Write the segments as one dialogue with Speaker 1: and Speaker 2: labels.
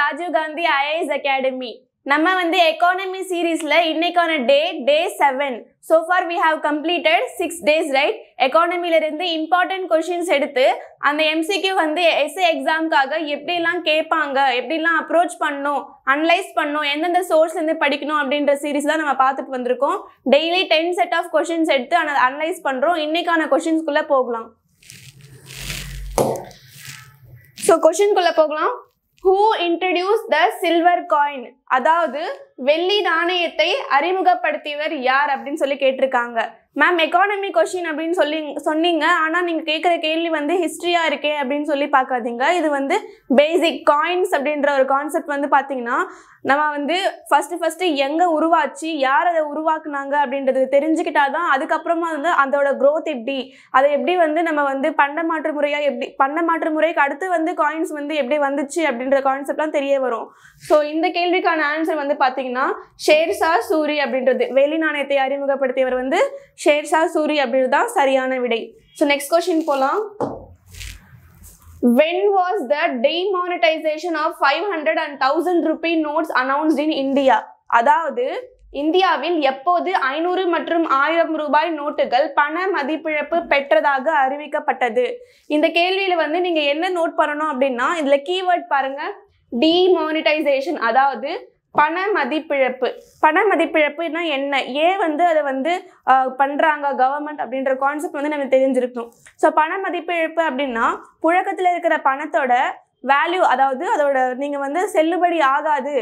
Speaker 1: Rajiv Gandhi IAS academy நம்ம வந்து economy சீரீஸ்ல இன்னைக்கான day day seven so far we have completed six days right எக்கானமிலிருந்து இம்பார்ட்டன்ட் கொஷின்ஸ் எடுத்து அந்த எம்சிக்யூ வந்து எஸ்ஏ எக்ஸாம்க்காக எப்படிலாம் கேட்பாங்க எப்படிலாம் அப்ரோச் பண்ணும் அனலைஸ் பண்ணும் எந்தெந்த இருந்து படிக்கணும் அப்படின்ற சீரீஸ் தான் நம்ம பார்த்துட்டு வந்திருக்கோம் daily ten set of questions எடுத்து அனலைஸ் பண்ணுறோம் இன்னைக்கான கொஷின்ஸ்குள்ளே போகலாம் ஸோ கொஷின்குள்ளே போகலாம் who introduce the silver coin அதாவது வெள்ளி நாணயத்தை அறிமுகப்படுத்தியவர் யார் அப்படின்னு சொல்லி கேட்டிருக்காங்க மேம் எக்கானமி கொஷின் அப்படின்னு சொல்லி சொன்னீங்க ஆனால் நீங்கள் கேட்குற கேள்வி வந்து ஹிஸ்ட்ரியாக இருக்கே அப்படின்னு சொல்லி பார்க்காதீங்க இது வந்து பேசிக் காயின்ஸ் அப்படின்ற ஒரு கான்செப்ட் வந்து பார்த்தீங்கன்னா நம்ம வந்து ஃபஸ்ட்டு ஃபஸ்ட்டு எங்கே உருவாச்சு யார் அதை உருவாக்குனாங்க அப்படின்றது தெரிஞ்சுக்கிட்டா தான் அதுக்கப்புறமா வந்து அதோட க்ரோத் எப்படி அதை எப்படி வந்து நம்ம வந்து பண்ட மாற்று முறையாக எப்படி பண்ட மாற்று முறைக்கு அடுத்து வந்து காயின்ஸ் வந்து எப்படி வந்துச்சு அப்படின்ற கான்செப்ட்லாம் தெரிய வரும் ஸோ இந்த கேள்விக்கான ஆன்சர் வந்து பார்த்தீங்கன்னா ஷேர்ஷா சூரி அப்படின்றது வெளி நாணயத்தை அறிமுகப்படுத்தியவர் வந்து ஷேர்ஷா சூரி அப்படின்றது தான் சரியான விடை ஸோ நெக்ஸ்ட் கொஸ்டின் போகலாம் when was the demonetization of 500 and 1000 rupee notes announced in India அதாவது இந்தியாவில் எப்போது ஐநூறு மற்றும் ஆயிரம் ரூபாய் நோட்டுகள் பண மதிப்பிழப்பு பெற்றதாக அறிவிக்கப்பட்டது இந்த கேள்வியில வந்து நீங்க என்ன நோட் பண்ணணும் அப்படின்னா இதுல கீவேர்ட் பாருங்க டிமானிட்டைசேஷன் அதாவது பண மதிப்பிழப்பு பண மதிப்பிழப்புனா என்ன ஏன் வந்து அதை வந்து பண்ணுறாங்க கவர்மெண்ட் அப்படின்ற கான்செப்ட் வந்து நம்ம தெரிஞ்சிருக்கணும் ஸோ பண மதிப்பிழப்பு அப்படின்னா புழக்கத்தில் இருக்கிற பணத்தோட வேல்யூ அதாவது அதோட நீங்கள் வந்து செல்லுபடி ஆகாது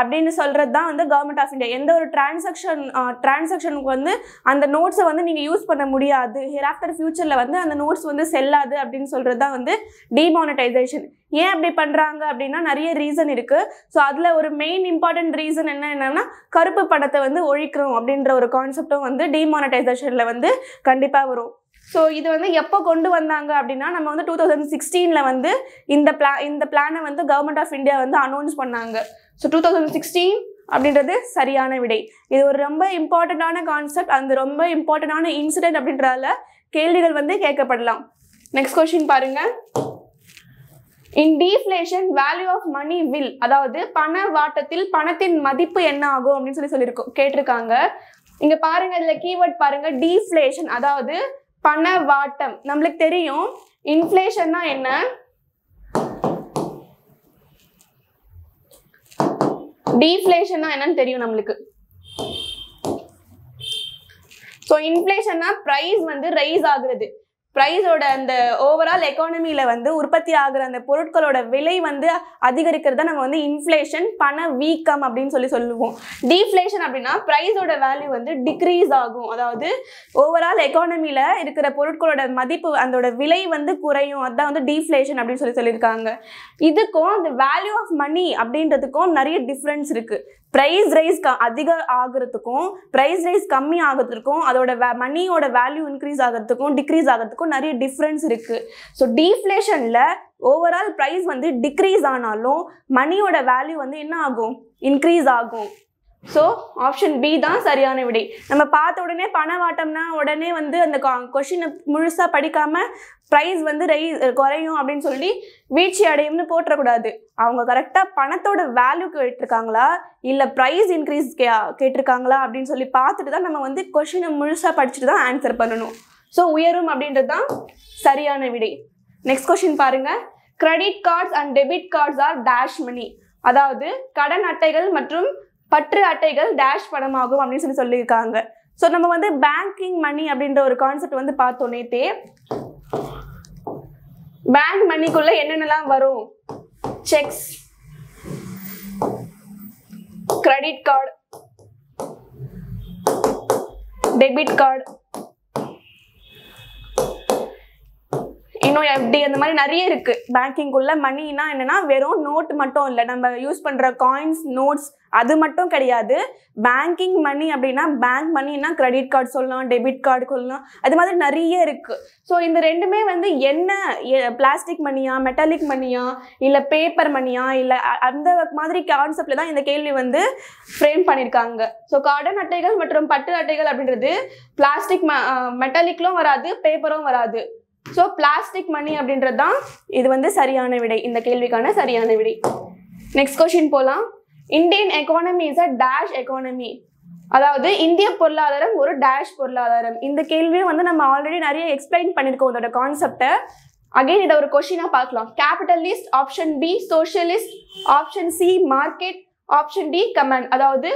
Speaker 1: அப்படின்னு சொல்கிறது தான் வந்து கவர்மெண்ட் ஆஃப் இந்தியா எந்த ஒரு டிரான்சாக்ஷன் டிரான்சாக்ஷனுக்கு வந்து அந்த நோட்ஸை வந்து நீங்கள் யூஸ் பண்ண முடியாது ஹியர் ஆஃப்டர் ஃபியூச்சரில் வந்து அந்த நோட்ஸ் வந்து செல்லாது அப்படின்னு சொல்கிறது தான் வந்து டிமானடைசேஷன் ஏன் அப்படி பண்ணுறாங்க அப்படின்னா நிறைய ரீசன் இருக்குது ஸோ அதில் ஒரு மெயின் இம்பார்ட்டன்ட் ரீசன் என்ன என்னன்னா கருப்பு பணத்தை வந்து ஒழிக்கிறோம் அப்படின்ற ஒரு கான்செப்டும் வந்து டிமானடைசேஷனில் வந்து கண்டிப்பாக வரும் ஸோ இது வந்து எப்போ கொண்டு வந்தாங்க அப்படின்னா நம்ம வந்து டூ தௌசண்ட் சிக்ஸ்டீனில் வந்து இந்த பிளா இந்த பிளானை வந்து கவர்மெண்ட் ஆஃப் இந்தியா வந்து அனௌன்ஸ் பண்ணாங்க ஸோ டூ தௌசண்ட் சிக்ஸ்டீன் அப்படின்றது சரியான விடை இது ஒரு ரொம்ப இம்பார்ட்டண்ட்டான கான்செப்ட் அந்த ரொம்ப இம்பார்ட்டண்ட்டான இன்சிடென்ட் அப்படின்றதால கேள்விகள் வந்து கேட்கப்படலாம் நெக்ஸ்ட் கொஸ்டின் பாருங்க in deflation value of money will அதாவது பண வாட்டத்தில் பணத்தின் மதிப்பு என்ன ஆகும் அப்படின்னு சொல்லி சொல்லியிருக்கோம் கேட்டிருக்காங்க இங்க பாருங்க இதுல கீவேர்ட் பாருங்க டீஃப்ளேஷன் அதாவது பண வாட்டம் நம்மளுக்கு தெரியும் இன்ஃப்ளேஷன்னா என்ன டீஃப்ளேஷன்னா என்னன்னு தெரியும் நம்மளுக்கு ஸோ இன்ஃப்ளேஷன்னா ப்ரைஸ் வந்து ரைஸ் ஆகுறது ப்ரைஸோட அந்த ஓவரால் எக்கானமியில் வந்து உற்பத்தி ஆகிற அந்த பொருட்களோட விலை வந்து அதிகரிக்கிறத நம்ம வந்து இன்ஃப்ளேஷன் பண வீக்கம் அப்படின்னு சொல்லி சொல்லுவோம் டீஃப்ளேஷன் அப்படின்னா ப்ரைஸோட வேல்யூ வந்து டிக்ரீஸ் ஆகும் அதாவது ஓவரால் எக்கானமியில் இருக்கிற பொருட்களோட மதிப்பு அதோட விலை வந்து குறையும் அதுதான் வந்து டீஃப்ளேஷன் அப்படின்னு சொல்லி சொல்லியிருக்காங்க இதுக்கும் அந்த வேல்யூ ஆஃப் மணி அப்படின்றதுக்கும் நிறைய டிஃப்ரென்ஸ் இருக்குது ப்ரைஸ் ரைஸ் க அதிக ஆகிறதுக்கும் ப்ரைஸ் ரைஸ் கம்மி ஆகிறதுக்கும் அதோட வே மணியோட வேல்யூ இன்க்ரீஸ் ஆகிறதுக்கும் டிக்ரீஸ் ஆகிறதுக்கும் நிறைய டிஃப்ரென்ஸ் இருக்குது ஸோ டீஃப்ளேஷனில் ஓவரால் ப்ரைஸ் வந்து டிக்ரீஸ் ஆனாலும் மணியோட வேல்யூ வந்து என்ன ஆகும் இன்க்ரீஸ் ஆகும் ஸோ ஆப்ஷன் பி தான் சரியான விடை நம்ம பார்த்த உடனே பணவாட்டம்னா உடனே வந்து அந்த கொஷினை முழுசாக படிக்காமல் ப்ரைஸ் வந்து ரைஸ் குறையும் அப்படின்னு சொல்லி வீழ்ச்சி அடையும்னு போட்டுறக்கூடாது அவங்க கரெக்டாக பணத்தோட வேல்யூ கேட்டிருக்காங்களா இல்லை ப்ரைஸ் இன்க்ரீஸ் கே கேட்டிருக்காங்களா அப்படின்னு சொல்லி பார்த்துட்டு தான் நம்ம வந்து கொஷினை முழுசாக படிச்சுட்டு தான் ஆன்சர் பண்ணணும் ஸோ உயரும் அப்படின்றது தான் சரியான விடை நெக்ஸ்ட் கொஷின் பாருங்கள் credit cards and debit cards are dash money அதாவது கடன் அட்டைகள் மற்றும் பற்று அட்டைகள் டேஷ் பணமாகும் அப்படின்னு சொல்லி சொல்லியிருக்காங்க ஸோ நம்ம வந்து பேங்கிங் மணி அப்படின்ற ஒரு கான்செப்ட் வந்து பார்த்தோன்னே பேங்க் மணிக்குள்ள என்னென்னலாம் வரும் cheques credit card debit card இன்னும் எஃப்டி அந்த மாதிரி நிறைய இருக்கு பேங்கிங்குள்ள மணினா என்னன்னா வெறும் நோட் மட்டும் இல்லை நம்ம யூஸ் பண்ற காயின்ஸ் நோட்ஸ் அது மட்டும் கிடையாது பேங்கிங் மணி அப்படின்னா பேங்க் மணினா கிரெடிட் கார்டு சொல்லலாம் டெபிட் கார்டு சொல்லலாம் அது மாதிரி நிறைய இருக்கு ஸோ இந்த ரெண்டுமே வந்து என்ன பிளாஸ்டிக் மணியா மெட்டாலிக் மணியா இல்லை பேப்பர் மணியா இல்லை அந்த மாதிரி கான்செப்ட்ல தான் இந்த கேள்வி வந்து ஃப்ரேம் பண்ணியிருக்காங்க ஸோ கார்டன் அட்டைகள் மற்றும் பட்டு அட்டைகள் அப்படின்றது பிளாஸ்டிக் மெட்டாலிக்லும் வராது பேப்பரும் வராது ஸோ பிளாஸ்டிக் மணி அப்படின்றது தான் இது வந்து சரியான விடை இந்த கேள்விக்கான சரியான விடை நெக்ஸ்ட் கொஷின் போகலாம் Indian economy is a dash economy அதாவது இந்திய பொருளாதாரம் ஒரு டேஷ் பொருளாதாரம் இந்த கேள்வியை வந்து நம்ம ஆல்ரெடி நிறைய எக்ஸ்பிளைன் பண்ணியிருக்கோம் அதோட கான்செப்டை அகைன் இதை ஒரு கொஷினாக பார்க்கலாம் capitalist option B socialist option C market option D command அதாவது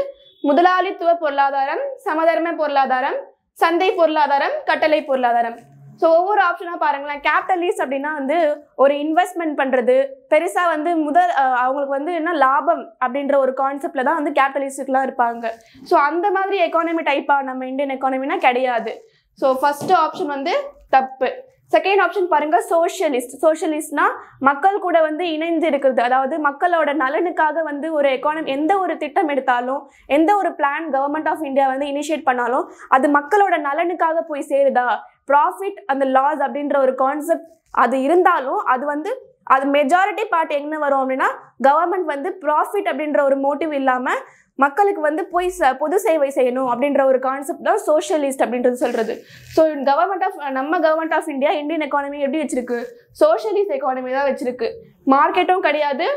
Speaker 1: முதலாளித்துவ பொருளாதாரம் சமதர்ம பொருளாதாரம் சந்தை பொருளாதாரம் கட்டளை பொருளாதாரம் ஸோ ஒவ்வொரு ஆப்ஷனாக பாருங்களேன் கேபிட்டலிஸ் அப்படின்னா வந்து ஒரு இன்வெஸ்ட்மெண்ட் பண்ணுறது பெருசாக வந்து முதல் அவங்களுக்கு வந்து என்ன லாபம் அப்படின்ற ஒரு கான்செப்டில் தான் வந்து கேபிட்டலிஸ்டுக்குலாம் இருப்பாங்க ஸோ அந்த மாதிரி எக்கானமி டைப்பாக நம்ம இந்தியன் எக்கானமினா கிடையாது ஸோ ஃபஸ்ட்டு ஆப்ஷன் வந்து தப்பு செகண்ட் ஆப்ஷன் பாருங்க சோஷியலிஸ்ட் சோஷியலிஸ்ட்னா மக்கள் கூட வந்து இணைந்து இருக்கிறது அதாவது மக்களோட நலனுக்காக வந்து ஒரு எக்கானமி எந்த ஒரு திட்டம் எடுத்தாலும் எந்த ஒரு பிளான் கவர்மெண்ட் ஆஃப் இந்தியா வந்து இனிஷியேட் பண்ணாலும் அது மக்களோட நலனுக்காக போய் சேருதா ப்ராஃபிட் அந்த லாஸ் அப்படின்ற ஒரு கான்செப்ட் அது இருந்தாலும் அது வந்து அது மெஜாரிட்டி பார்ட் என்ன வரும் அப்படின்னா கவர்மெண்ட் வந்து ப்ராஃபிட் அப்படின்ற ஒரு மோட்டிவ் இல்லாமல் மக்களுக்கு வந்து போய் ச பொது சேவை செய்யணும் அப்படின்ற ஒரு கான்செப்ட் தான் சோஷியலிஸ்ட் அப்படின்றது சொல்கிறது ஸோ கவர்மெண்ட் ஆஃப் நம்ம government of India Indian economy எப்படி வச்சிருக்கு சோஷியலிஸ்ட் எக்கானமி தான் வச்சுருக்கு மார்க்கெட்டும் கிடையாது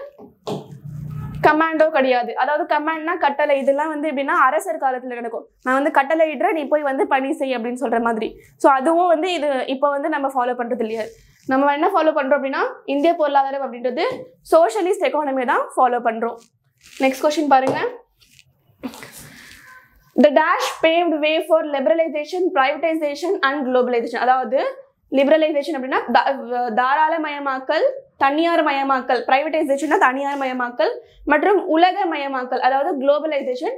Speaker 1: கமாண்டோ கிடையாது அதாவது கமாண்ட்னா கட்டளை இதெல்லாம் வந்து எப்படின்னா அரசர் காலத்தில் நடக்கும் நான் வந்து கட்டளை இடுற நீ போய் வந்து பணி செய் அப்படின்னு சொல்கிற மாதிரி ஸோ அதுவும் வந்து இது இப்போ வந்து நம்ம ஃபாலோ பண்ணுறது இல்லையா நம்ம என்ன ஃபாலோ பண்ணுறோம் அப்படின்னா இந்திய பொருளாதாரம் அப்படின்றது சோஷலிஸ்ட் எக்கானமி தான் ஃபாலோ பண்ணுறோம் நெக்ஸ்ட் கொஸ்டின் பாருங்கள் the dash paved way for liberalisation privatisation and globalisation அதாவது லிபரலைசேஷன் அப்படின்னா தாராளமயமாக்கல் தனியார் மயமாக்கல் பிரைவேடைசேஷன் தனியார் மயமாக்கல் மற்றும் உலக மயமாக்கல் அதாவது குளோபலைசேஷன்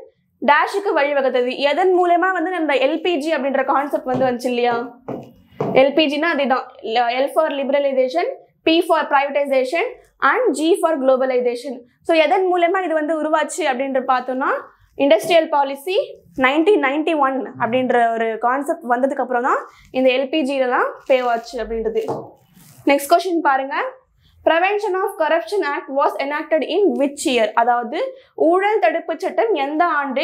Speaker 1: டேஷுக்கு வழிவகுத்தது எதன் மூலமா வந்து நம்ம எல்பிஜி அப்படின்ற கான்செப்ட் வந்து வந்துச்சு இல்லையா எல்பிஜினா அதுதான் L for liberalisation P for privatisation and G for globalisation so எதன் மூலமா இது வந்து உருவாச்சு அப்படின்ற பார்த்தோம்னா industrial policy nineteen ninety one அப்படின்ற ஒரு கான்செப்ட் வந்ததுக்கு அப்புறம் தான் இந்த எல்பிஜியில தான் ஆச்சு அப்படின்றது நெக்ஸ்ட் கொஷின் பாருங்கள் prevention of corruption act was enacted in which year அதாவது ஊழல் தடுப்பு சட்டம் எந்த ஆண்டு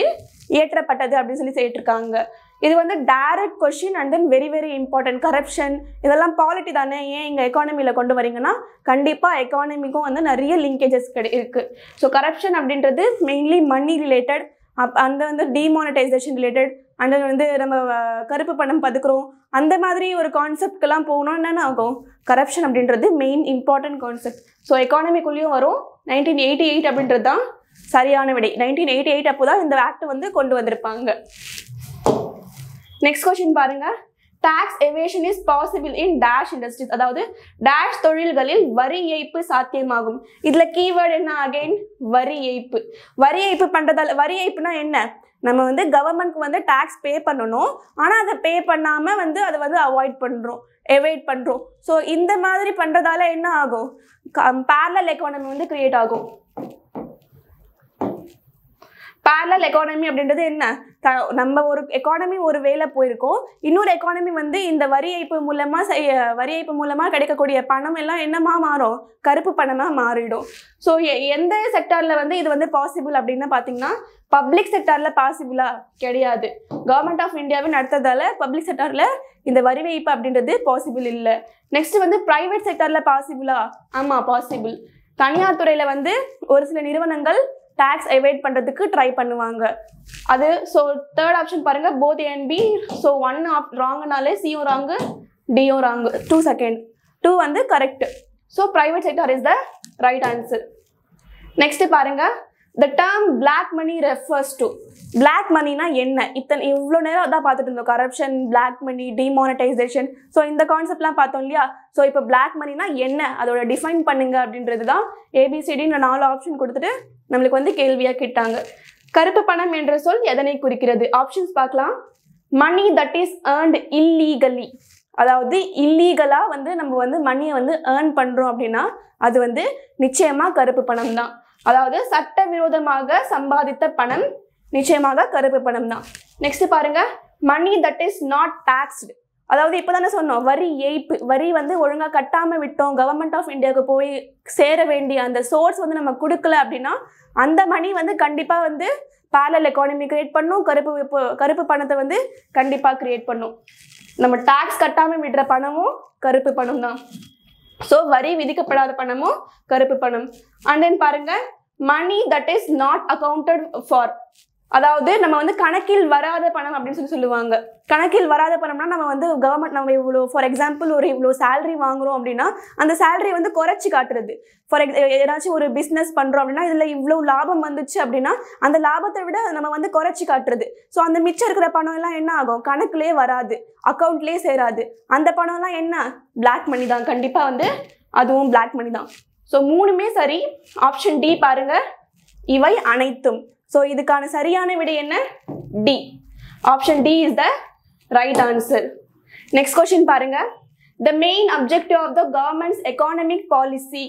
Speaker 1: இயற்றப்பட்டது அப்படின்னு சொல்லி சொல்லிட்டுருக்காங்க இது வந்து direct question and then very very important corruption இதெல்லாம் பாலிட்டி தானே ஏன் இங்கே எக்கானமியில் கொண்டு வரீங்கன்னா கண்டிப்பாக எக்கானமிக்கும் வந்து நிறைய லிங்கேஜஸ் கிடை இருக்குது ஸோ கரப்ஷன் அப்படின்றது மெயின்லி மணி ரிலேட்டட் அப் அந்த வந்து டிமானடைசேஷன் ரிலேட்டட் அண்ட் வந்து நம்ம கருப்பு பணம் பதுக்குறோம் அந்த மாதிரி ஒரு கான்செப்ட்க்கெல்லாம் போகணும் என்னென்ன ஆகும் கரப்ஷன் அப்படின்றது மெயின் இம்பார்ட்டன்ட் கான்செப்ட் ஸோ எக்கானமிக்குள்ளேயும் வரும் நைன்டீன் எயிட்டி எயிட் அப்படின்றது தான் சரியான விடை நைன்டீன் எயிட்டி எயிட் அப்போ தான் இந்த ஆக்ட் வந்து கொண்டு வந்திருப்பாங்க நெக்ஸ்ட் கொஷின் பாருங்கள் tax evasion is possible in dash industries அதாவது டேஷ் தொழில்களில் வரி ஏய்ப்பு சாத்தியமாகும் இதில் கீவேர்டு என்ன அகைன் வரி ஏய்ப்பு வரி ஏய்ப்பு பண்ணுறதால வரி ஏய்ப்புனா என்ன நம்ம வந்து கவர்மெண்ட்க்கு வந்து டேக்ஸ் பே பண்ணணும் ஆனால் அதை பே பண்ணாமல் வந்து அதை வந்து அவாய்ட் பண்ணுறோம் எவைட் பண்ணுறோம் ஸோ இந்த மாதிரி பண்ணுறதால என்ன ஆகும் பேரலல் எக்கானமி வந்து க்ரியேட் ஆகும் பேரல் எக்கானமி அப்படின்றது என்ன த நம்ம ஒரு எக்கானமி ஒரு வேலை போயிருக்கோம் இன்னொரு எக்கானமி வந்து இந்த வரி ஏய்ப்பு மூலமாக செய்ய வரி ஏய்ப்பு மூலமாக கிடைக்கக்கூடிய பணம் எல்லாம் என்னமா மாறும் கருப்பு பணமாக மாறிடும் ஸோ எந்த செக்டாரில் வந்து இது வந்து பாசிபிள் அப்படின்னு பார்த்தீங்கன்னா பப்ளிக் செக்டாரில் பாசிபிளா கிடையாது கவர்மெண்ட் ஆஃப் இந்தியாவே அடுத்ததால் பப்ளிக் செக்டாரில் இந்த வரி வைப்பு அப்படின்றது பாசிபிள் இல்லை நெக்ஸ்ட் வந்து ப்ரைவேட் செக்டாரில் பாசிபிளா ஆமாம் பாசிபிள் தனியார் துறையில் வந்து ஒரு சில நிறுவனங்கள் டேக்ஸ் எவைட் பண்ணுறதுக்கு ட்ரை பண்ணுவாங்க அது ஸோ தேர்ட் ஆப்ஷன் பாருங்கள் both and B so one of ராங்குனாலே சியும் ராங்கு டியும் ராங்கு டூ செகண்ட் டூ வந்து correct so private sector is the right answer next பாருங்கள் the term black money refers to black மணினா என்ன இத்தனை இவ்வளோ நேரம் தான் பார்த்துட்டு இருந்தோம் corruption black money demonetisation so இந்த கான்செப்ட்லாம் பார்த்தோம் இல்லையா ஸோ இப்போ பிளாக் மணினா என்ன அதோட டிஃபைன் பண்ணுங்க அப்படின்றது தான் ஏபிசிடின்னு நாலு ஆப்ஷன் கொடுத்துட்டு நம்மளுக்கு வந்து கேள்வியாக கேட்டாங்க கருப்பு பணம் என்ற சொல் எதனை குறிக்கிறது ஆப்ஷன்ஸ் பார்க்கலாம் money that is earned illegally அதாவது இல்லீகலாக வந்து நம்ம வந்து மணியை வந்து ஏர்ன் பண்ணுறோம் அப்படின்னா அது வந்து நிச்சயமாக கருப்பு பணம் தான் அதாவது சட்டவிரோதமாக சம்பாதித்த பணம் நிச்சயமாக கருப்பு பணம் தான் நெக்ஸ்ட் பாருங்க money that is not taxed அதாவது இப்போ தானே சொன்னோம் வரி ஏய்ப்பு வரி வந்து ஒழுங்காக கட்டாமல் விட்டோம் கவர்மெண்ட் ஆஃப் இந்தியாவுக்கு போய் சேர வேண்டிய அந்த சோர்ஸ் வந்து நம்ம கொடுக்கல அப்படின்னா அந்த மணி வந்து கண்டிப்பாக வந்து பேரல் எக்கானமி கிரியேட் பண்ணும் கருப்பு கருப்பு பணத்தை வந்து கண்டிப்பாக கிரியேட் பண்ணும் நம்ம டேக்ஸ் கட்டாமல் விடுற பணமும் கருப்பு பணம் தான் ஸோ வரி விதிக்கப்படாத பணமும் கருப்பு பணம் அண்ட் தென் பாருங்க money that is not accounted for அதாவது நம்ம வந்து கணக்கில் வராத பணம் அப்படின்னு சொல்லி சொல்லுவாங்க கணக்கில் வராத பணம்னா நம்ம வந்து கவர்மெண்ட் நம்ம இவ்வளோ ஃபார் எக்ஸாம்பிள் ஒரு இவ்வளோ சேலரி வாங்குறோம் அப்படின்னா அந்த சேலரி வந்து குறைச்சி காட்டுறது ஃபார் எக் ஏதாச்சும் ஒரு பிஸ்னஸ் பண்ணுறோம் அப்படின்னா இதில் இவ்வளோ லாபம் வந்துச்சு அப்படின்னா அந்த லாபத்தை விட நம்ம வந்து குறைச்சி காட்டுறது ஸோ அந்த மிச்சம் இருக்கிற பணம் எல்லாம் என்ன ஆகும் கணக்குலேயே வராது அக்கௌண்ட்லேயே சேராது அந்த பணம்லாம் என்ன பிளாக் மணி தான் கண்டிப்பாக வந்து அதுவும் பிளாக் மணி தான் ஸோ மூணுமே சரி ஆப்ஷன் டி பாருங்கள் இவை அனைத்தும் ஸோ இதுக்கான சரியான விடை என்ன D option D is the right answer next question பாருங்க the main objective of the government's economic policy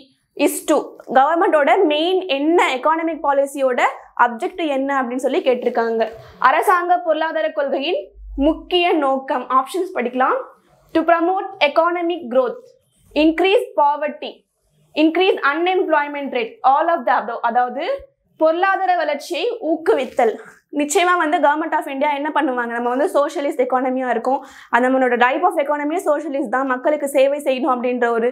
Speaker 1: is to கவர்மெண்டோட மெயின் என்ன எக்கானமிக் பாலிசியோட அப்ஜெக்டிவ் என்ன அப்படின்னு சொல்லி கேட்டிருக்காங்க அரசாங்க பொருளாதார கொள்கையின் முக்கிய நோக்கம் ஆப்ஷன்ஸ் படிக்கலாம் to promote economic growth increase poverty increase unemployment rate all of the அதாவது பொருளாதார வளர்ச்சியை ஊக்குவித்தல் நிச்சயமாக வந்து கவர்மெண்ட் ஆஃப் இந்தியா என்ன பண்ணுவாங்க நம்ம வந்து சோஷியலிஸ்ட் எக்கானமியாக இருக்கும் அது நம்மளோட டைப் ஆஃப் எக்கானமியே சோஷலிஸ்ட் தான் மக்களுக்கு சேவை செய்யணும் அப்படின்ற ஒரு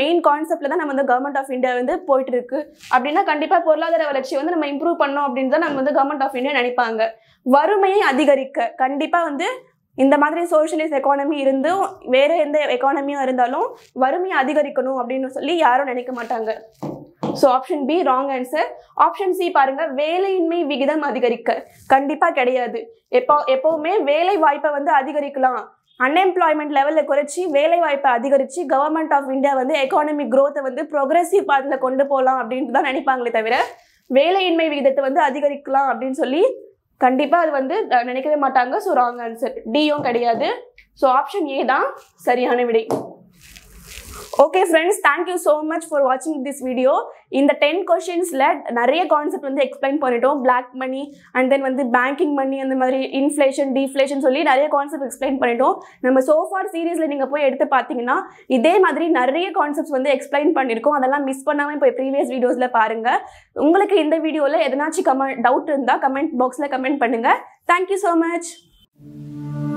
Speaker 1: மெயின் கான்செப்டில் தான் நம்ம வந்து கவர்மெண்ட் ஆஃப் இந்தியா வந்து போயிட்டு இருக்கு அப்படின்னா கண்டிப்பாக பொருளாதார வளர்ச்சி வந்து நம்ம இம்ப்ரூவ் பண்ணோம் அப்படின்னு தான் நம்ம வந்து கவர்மெண்ட் ஆஃப் இந்தியா நினைப்பாங்க வறுமையை அதிகரிக்க கண்டிப்பாக வந்து இந்த மாதிரி சோஷியலிஸ்ட் எக்கானமி இருந்தும் வேறு எந்த எக்கானமியாக இருந்தாலும் வறுமையை அதிகரிக்கணும் அப்படின்னு சொல்லி யாரும் நினைக்க மாட்டாங்க so option B wrong answer option C பாருங்க வேலையின்மை விகிதம் அதிகரிக்க கண்டிப்பா கிடையாது எப்போ எப்பவுமே வேலை வாய்ப்பை வந்து அதிகரிக்கலாம் அன்எம்ப்ளாய்மெண்ட் லெவலில் குறைச்சி வேலை வாய்ப்பை அதிகரித்து கவர்மெண்ட் ஆஃப் இந்தியா வந்து எக்கானமிக் க்ரோத்தை வந்து ப்ரொக்ரெசிவ் பாத்தில் கொண்டு போகலாம் அப்படின்ட்டு தான் நினைப்பாங்களே தவிர வேலையின்மை விகிதத்தை வந்து அதிகரிக்கலாம் அப்படின்னு சொல்லி கண்டிப்பாக அது வந்து நினைக்கவே மாட்டாங்க ஸோ ராங் ஆன்சர் டியும் கிடையாது ஸோ ஆப்ஷன் ஏ தான் சரியான விடை okay friends thank you so much for வாட்சிங் திஸ் வீடியோ இந்த டென் கொஷின்ஸில் நிறைய கான்செப்ட் வந்து எக்ஸ்பிளைன் பண்ணிட்டோம் பிளாக் மணி அண்ட் தென் வந்து பேங்கிங் மணி அந்த மாதிரி இன்ஃப்ளேஷன் டீஃப்ளேஷன் சொல்லி நிறைய கான்செப்ட் எக்ஸ்பிளைன் பண்ணிட்டோம் நம்ம சோஃபார் சீரீஸில் நீங்கள் போய் எடுத்து பார்த்தீங்கன்னா இதே மாதிரி நிறைய கான்செப்ட்ஸ் வந்து எக்ஸ்பிளைன் பண்ணியிருக்கோம் அதெல்லாம் மிஸ் பண்ணாமல் இப்போ ப்ரீவியஸ் வீடியோஸில் பாருங்கள் உங்களுக்கு இந்த வீடியோவில் எதனாச்சும் கமெண்ட் டவுட் இருந்தால் கமெண்ட் பாக்ஸில் கமெண்ட் பண்ணுங்கள் தேங்க்யூ ஸோ மச்